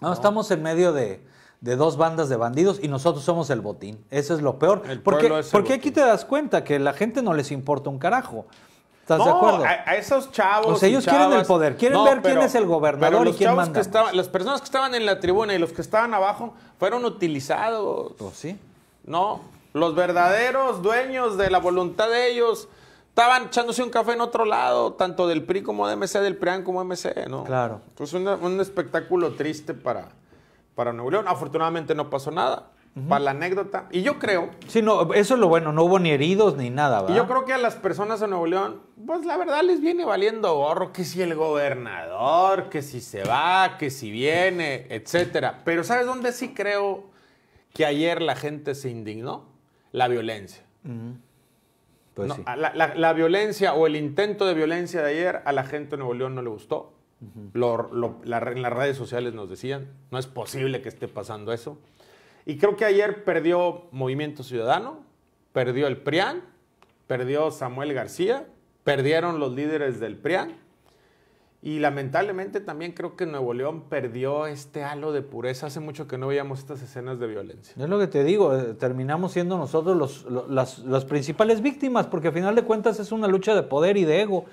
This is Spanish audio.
No, estamos en medio de, dos bandas de bandidos y nosotros somos el botín. Eso es lo peor. porque porque aquí te das cuenta que la gente no les importa un carajo. ¿Estás de acuerdo? A, esos chavos. O ellos quieren el poder, quieren ver quién es el gobernador y quién manda. las personas que estaban en la tribuna y los que estaban abajo fueron utilizados. Pues sí. No, los verdaderos dueños de la voluntad de ellos estaban echándose un café en otro lado, tanto del PRI como de MC, del PRIAN como MC, ¿no? Claro. Entonces, un, espectáculo triste para, para Nuevo León. Afortunadamente no pasó nada. Para la anécdota. Y yo creo. Sí, no, eso es lo bueno, no hubo ni heridos ni nada, ¿verdad? yo creo que a las personas de Nuevo León, pues la verdad les viene valiendo gorro, que si el gobernador, que si se va, que si viene, etcétera. Pero ¿sabes dónde sí creo que ayer la gente se indignó? La violencia. Pues la, violencia o el intento de violencia de ayer a la gente de Nuevo León no le gustó. en las redes sociales nos decían, no es posible que esté pasando eso. Y creo que ayer perdió Movimiento Ciudadano, perdió el PRIAN, perdió Samuel García, perdieron los líderes del PRIAN y lamentablemente también creo que Nuevo León perdió este halo de pureza. Hace mucho que no veíamos estas escenas de violencia. Es lo que te digo, eh, terminamos siendo nosotros las, las principales víctimas, porque al final de cuentas es una lucha de poder y de ego.